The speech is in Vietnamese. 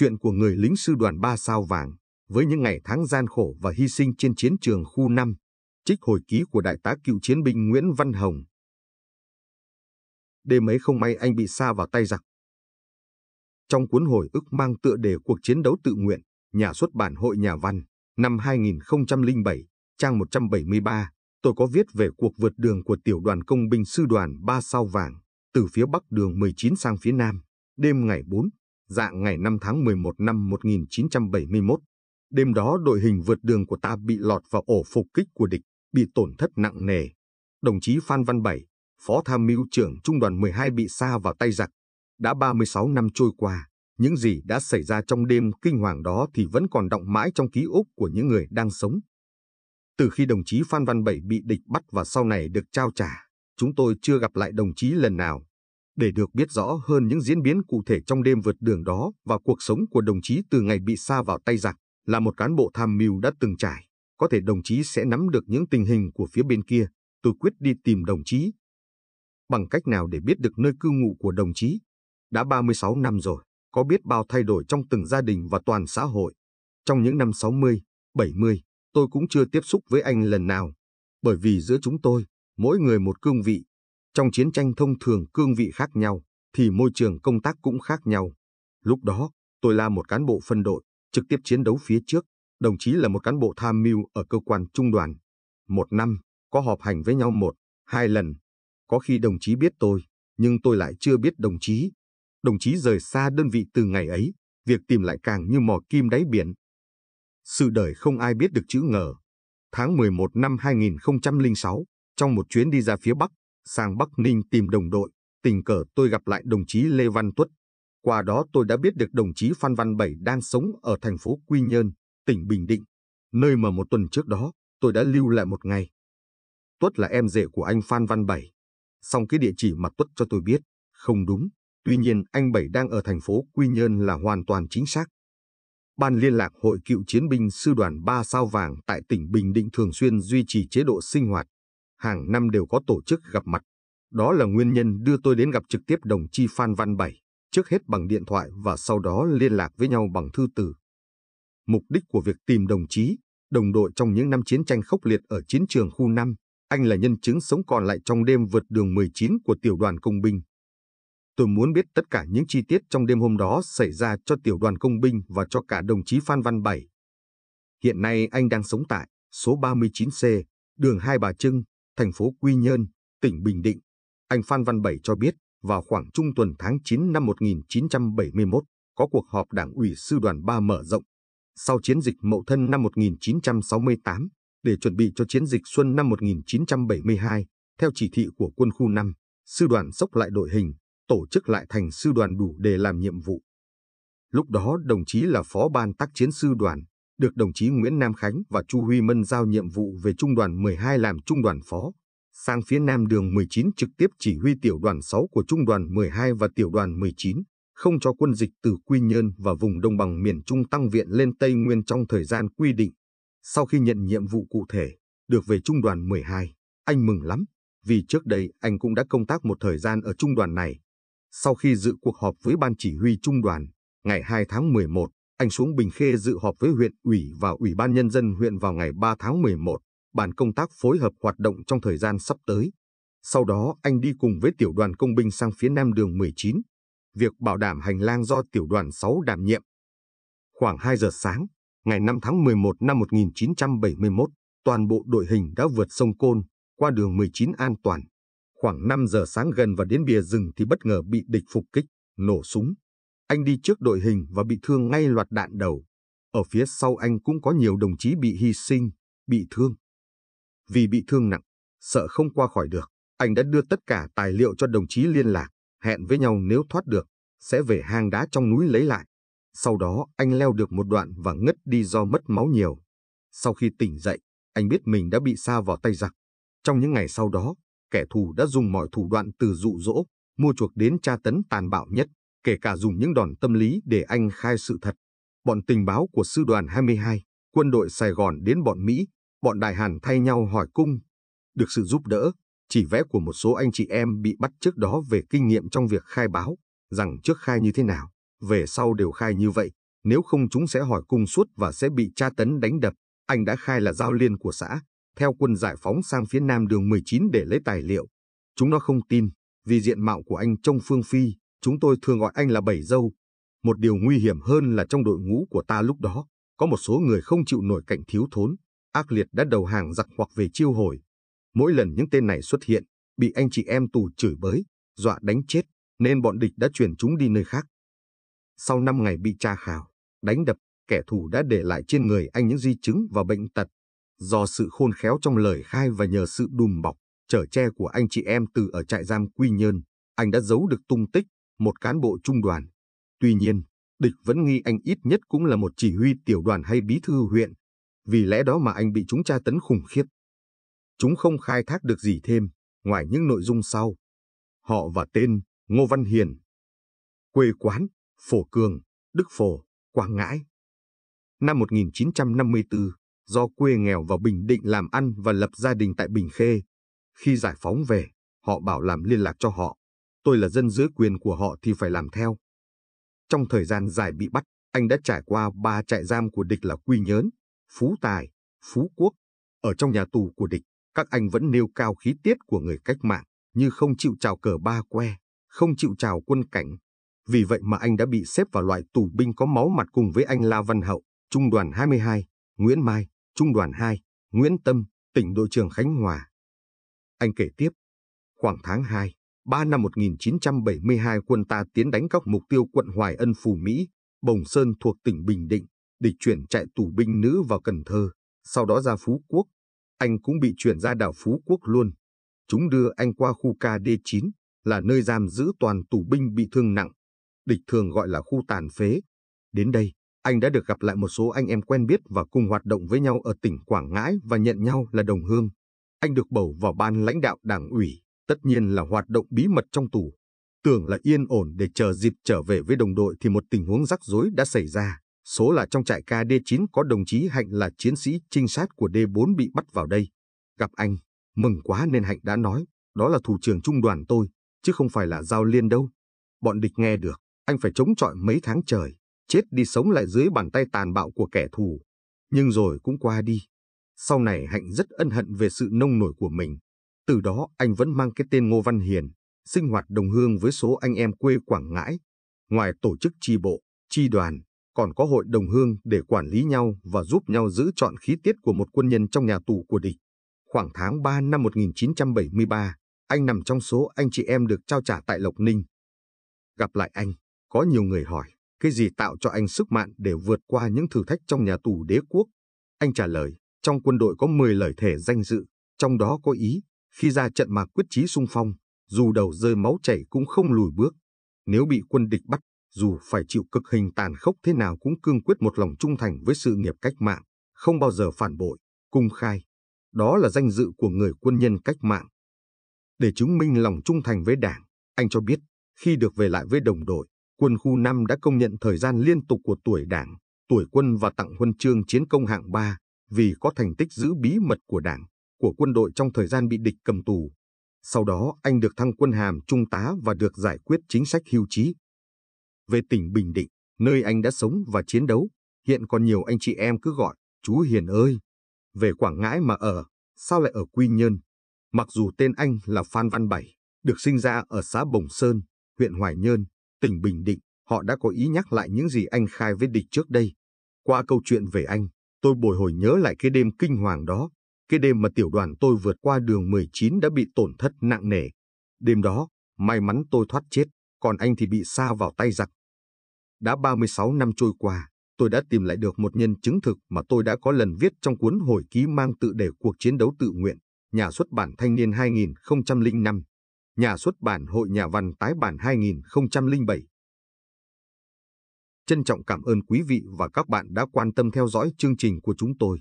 Chuyện của người lính sư đoàn ba sao vàng, với những ngày tháng gian khổ và hy sinh trên chiến trường khu 5, trích hồi ký của đại tá cựu chiến binh Nguyễn Văn Hồng. Đêm ấy không may anh bị sa vào tay giặc. Trong cuốn hồi ức mang tựa đề cuộc chiến đấu tự nguyện, nhà xuất bản Hội Nhà Văn, năm 2007, trang 173, tôi có viết về cuộc vượt đường của tiểu đoàn công binh sư đoàn Ba Sao Vàng, từ phía bắc đường 19 sang phía nam, đêm ngày 4 Dạng ngày 5 tháng 11 năm 1971, đêm đó đội hình vượt đường của ta bị lọt vào ổ phục kích của địch, bị tổn thất nặng nề. Đồng chí Phan Văn Bảy, Phó Tham mưu trưởng Trung đoàn 12 bị xa vào tay giặc. Đã 36 năm trôi qua, những gì đã xảy ra trong đêm kinh hoàng đó thì vẫn còn động mãi trong ký ức của những người đang sống. Từ khi đồng chí Phan Văn Bảy bị địch bắt và sau này được trao trả, chúng tôi chưa gặp lại đồng chí lần nào để được biết rõ hơn những diễn biến cụ thể trong đêm vượt đường đó và cuộc sống của đồng chí từ ngày bị xa vào tay giặc là một cán bộ tham mưu đã từng trải. Có thể đồng chí sẽ nắm được những tình hình của phía bên kia. Tôi quyết đi tìm đồng chí. Bằng cách nào để biết được nơi cư ngụ của đồng chí? Đã 36 năm rồi, có biết bao thay đổi trong từng gia đình và toàn xã hội. Trong những năm 60, 70, tôi cũng chưa tiếp xúc với anh lần nào. Bởi vì giữa chúng tôi, mỗi người một cương vị, trong chiến tranh thông thường cương vị khác nhau, thì môi trường công tác cũng khác nhau. Lúc đó, tôi là một cán bộ phân đội, trực tiếp chiến đấu phía trước, đồng chí là một cán bộ tham mưu ở cơ quan trung đoàn. Một năm, có họp hành với nhau một, hai lần. Có khi đồng chí biết tôi, nhưng tôi lại chưa biết đồng chí. Đồng chí rời xa đơn vị từ ngày ấy, việc tìm lại càng như mò kim đáy biển. Sự đời không ai biết được chữ ngờ. Tháng 11 năm 2006, trong một chuyến đi ra phía Bắc, sang Bắc Ninh tìm đồng đội, tình cờ tôi gặp lại đồng chí Lê Văn Tuất. Qua đó tôi đã biết được đồng chí Phan Văn Bảy đang sống ở thành phố Quy Nhơn, tỉnh Bình Định, nơi mà một tuần trước đó tôi đã lưu lại một ngày. Tuất là em rể của anh Phan Văn Bảy. Song cái địa chỉ mà Tuất cho tôi biết, không đúng. Tuy nhiên anh Bảy đang ở thành phố Quy Nhơn là hoàn toàn chính xác. Ban liên lạc Hội cựu chiến binh Sư đoàn 3 Sao Vàng tại tỉnh Bình Định thường xuyên duy trì chế độ sinh hoạt hàng năm đều có tổ chức gặp mặt. Đó là nguyên nhân đưa tôi đến gặp trực tiếp đồng chí Phan Văn Bảy, trước hết bằng điện thoại và sau đó liên lạc với nhau bằng thư từ. Mục đích của việc tìm đồng chí, đồng đội trong những năm chiến tranh khốc liệt ở chiến trường khu 5, anh là nhân chứng sống còn lại trong đêm vượt đường 19 của tiểu đoàn công binh. Tôi muốn biết tất cả những chi tiết trong đêm hôm đó xảy ra cho tiểu đoàn công binh và cho cả đồng chí Phan Văn Bảy. Hiện nay anh đang sống tại số 39C, đường Hai Bà Trưng, thành phố Quy Nhơn, tỉnh Bình Định, anh Phan Văn Bảy cho biết vào khoảng trung tuần tháng 9 năm 1971 có cuộc họp Đảng ủy Sư đoàn 3 mở rộng sau chiến dịch Mậu Thân năm 1968 để chuẩn bị cho chiến dịch Xuân năm 1972 theo chỉ thị của quân khu 5, sư đoàn sốc lại đội hình, tổ chức lại thành sư đoàn đủ để làm nhiệm vụ. Lúc đó đồng chí là phó ban tác chiến sư đoàn, được đồng chí Nguyễn Nam Khánh và Chu Huy Mân giao nhiệm vụ về trung đoàn 12 làm trung đoàn phó, sang phía nam đường 19 trực tiếp chỉ huy tiểu đoàn 6 của trung đoàn 12 và tiểu đoàn 19, không cho quân dịch từ Quy Nhơn và vùng đồng bằng miền Trung tăng viện lên Tây Nguyên trong thời gian quy định. Sau khi nhận nhiệm vụ cụ thể, được về trung đoàn 12, anh mừng lắm, vì trước đây anh cũng đã công tác một thời gian ở trung đoàn này. Sau khi dự cuộc họp với ban chỉ huy trung đoàn, ngày 2 tháng 11, anh xuống Bình Khê dự họp với huyện ủy và ủy ban nhân dân huyện vào ngày 3 tháng 11, bàn công tác phối hợp hoạt động trong thời gian sắp tới. Sau đó anh đi cùng với tiểu đoàn công binh sang phía nam đường 19. Việc bảo đảm hành lang do tiểu đoàn 6 đảm nhiệm. Khoảng 2 giờ sáng, ngày 5 tháng 11 năm 1971, toàn bộ đội hình đã vượt sông Côn, qua đường 19 an toàn. Khoảng 5 giờ sáng gần và đến bìa rừng thì bất ngờ bị địch phục kích, nổ súng, anh đi trước đội hình và bị thương ngay loạt đạn đầu. Ở phía sau anh cũng có nhiều đồng chí bị hy sinh, bị thương. Vì bị thương nặng, sợ không qua khỏi được, anh đã đưa tất cả tài liệu cho đồng chí liên lạc, hẹn với nhau nếu thoát được, sẽ về hang đá trong núi lấy lại. Sau đó anh leo được một đoạn và ngất đi do mất máu nhiều. Sau khi tỉnh dậy, anh biết mình đã bị xa vào tay giặc. Trong những ngày sau đó, kẻ thù đã dùng mọi thủ đoạn từ dụ dỗ, mua chuộc đến tra tấn tàn bạo nhất kể cả dùng những đòn tâm lý để anh khai sự thật. Bọn tình báo của sư đoàn 22, quân đội Sài Gòn đến bọn Mỹ, bọn Đại Hàn thay nhau hỏi cung. Được sự giúp đỡ, chỉ vẽ của một số anh chị em bị bắt trước đó về kinh nghiệm trong việc khai báo, rằng trước khai như thế nào, về sau đều khai như vậy, nếu không chúng sẽ hỏi cung suốt và sẽ bị tra tấn đánh đập. Anh đã khai là giao liên của xã, theo quân giải phóng sang phía nam đường 19 để lấy tài liệu. Chúng nó không tin, vì diện mạo của anh trông phương phi, Chúng tôi thường gọi anh là Bảy Dâu. Một điều nguy hiểm hơn là trong đội ngũ của ta lúc đó, có một số người không chịu nổi cảnh thiếu thốn, ác liệt đã đầu hàng giặc hoặc về chiêu hồi. Mỗi lần những tên này xuất hiện, bị anh chị em tù chửi bới, dọa đánh chết, nên bọn địch đã chuyển chúng đi nơi khác. Sau năm ngày bị tra khảo, đánh đập, kẻ thù đã để lại trên người anh những di chứng và bệnh tật. Do sự khôn khéo trong lời khai và nhờ sự đùm bọc, trở che của anh chị em từ ở trại giam Quy Nhơn, anh đã giấu được tung tích một cán bộ trung đoàn. Tuy nhiên, địch vẫn nghi anh ít nhất cũng là một chỉ huy tiểu đoàn hay bí thư huyện, vì lẽ đó mà anh bị chúng tra tấn khủng khiếp. Chúng không khai thác được gì thêm, ngoài những nội dung sau. Họ và tên Ngô Văn Hiền. Quê quán, Phổ Cường, Đức Phổ, Quảng Ngãi. Năm 1954, do quê nghèo vào Bình Định làm ăn và lập gia đình tại Bình Khê, khi giải phóng về, họ bảo làm liên lạc cho họ tôi là dân dưới quyền của họ thì phải làm theo. Trong thời gian dài bị bắt, anh đã trải qua ba trại giam của địch là Quy Nhớn, Phú Tài, Phú Quốc. Ở trong nhà tù của địch, các anh vẫn nêu cao khí tiết của người cách mạng, như không chịu chào cờ ba que, không chịu chào quân cảnh. Vì vậy mà anh đã bị xếp vào loại tù binh có máu mặt cùng với anh La Văn Hậu, Trung đoàn 22, Nguyễn Mai, Trung đoàn 2, Nguyễn Tâm, tỉnh đội trưởng Khánh Hòa. Anh kể tiếp, khoảng tháng 2, 3 năm 1972 quân ta tiến đánh các mục tiêu quận Hoài Ân Phù Mỹ, Bồng Sơn thuộc tỉnh Bình Định, địch chuyển chạy tù binh nữ vào Cần Thơ, sau đó ra Phú Quốc. Anh cũng bị chuyển ra đảo Phú Quốc luôn. Chúng đưa anh qua khu KD9, là nơi giam giữ toàn tù binh bị thương nặng. Địch thường gọi là khu tàn phế. Đến đây, anh đã được gặp lại một số anh em quen biết và cùng hoạt động với nhau ở tỉnh Quảng Ngãi và nhận nhau là đồng hương. Anh được bầu vào ban lãnh đạo đảng ủy, Tất nhiên là hoạt động bí mật trong tù. Tưởng là yên ổn để chờ dịp trở về với đồng đội thì một tình huống rắc rối đã xảy ra. Số là trong trại KD9 có đồng chí Hạnh là chiến sĩ trinh sát của D4 bị bắt vào đây. Gặp anh, mừng quá nên Hạnh đã nói, đó là thủ trưởng trung đoàn tôi, chứ không phải là giao liên đâu. Bọn địch nghe được, anh phải chống chọi mấy tháng trời, chết đi sống lại dưới bàn tay tàn bạo của kẻ thù. Nhưng rồi cũng qua đi. Sau này Hạnh rất ân hận về sự nông nổi của mình, từ đó anh vẫn mang cái tên Ngô Văn Hiền, sinh hoạt đồng hương với số anh em quê Quảng Ngãi. Ngoài tổ chức tri bộ, tri đoàn, còn có hội đồng hương để quản lý nhau và giúp nhau giữ chọn khí tiết của một quân nhân trong nhà tù của địch. Khoảng tháng 3 năm 1973, anh nằm trong số anh chị em được trao trả tại Lộc Ninh. Gặp lại anh, có nhiều người hỏi, cái gì tạo cho anh sức mạnh để vượt qua những thử thách trong nhà tù đế quốc? Anh trả lời, trong quân đội có 10 lời thể danh dự, trong đó có ý, khi ra trận mà quyết chí sung phong, dù đầu rơi máu chảy cũng không lùi bước. Nếu bị quân địch bắt, dù phải chịu cực hình tàn khốc thế nào cũng cương quyết một lòng trung thành với sự nghiệp cách mạng, không bao giờ phản bội, cung khai. Đó là danh dự của người quân nhân cách mạng. Để chứng minh lòng trung thành với đảng, anh cho biết, khi được về lại với đồng đội, quân khu 5 đã công nhận thời gian liên tục của tuổi đảng, tuổi quân và tặng huân chương chiến công hạng 3 vì có thành tích giữ bí mật của đảng của quân đội trong thời gian bị địch cầm tù. Sau đó anh được thăng quân hàm trung tá và được giải quyết chính sách hưu trí. Về tỉnh Bình Định, nơi anh đã sống và chiến đấu, hiện còn nhiều anh chị em cứ gọi, chú Hiền ơi, về Quảng Ngãi mà ở, sao lại ở Quy Nhơn? Mặc dù tên anh là Phan Văn Bảy, được sinh ra ở xã Bồng Sơn, huyện Hoài Nhơn, tỉnh Bình Định, họ đã có ý nhắc lại những gì anh khai với địch trước đây. Qua câu chuyện về anh, tôi bồi hồi nhớ lại cái đêm kinh hoàng đó. Cái đêm mà tiểu đoàn tôi vượt qua đường 19 đã bị tổn thất nặng nề. Đêm đó, may mắn tôi thoát chết, còn anh thì bị xa vào tay giặc. Đã 36 năm trôi qua, tôi đã tìm lại được một nhân chứng thực mà tôi đã có lần viết trong cuốn hồi ký mang tự đề Cuộc chiến đấu tự nguyện, nhà xuất bản Thanh niên 2005, nhà xuất bản Hội Nhà văn tái bản 2007. Trân trọng cảm ơn quý vị và các bạn đã quan tâm theo dõi chương trình của chúng tôi.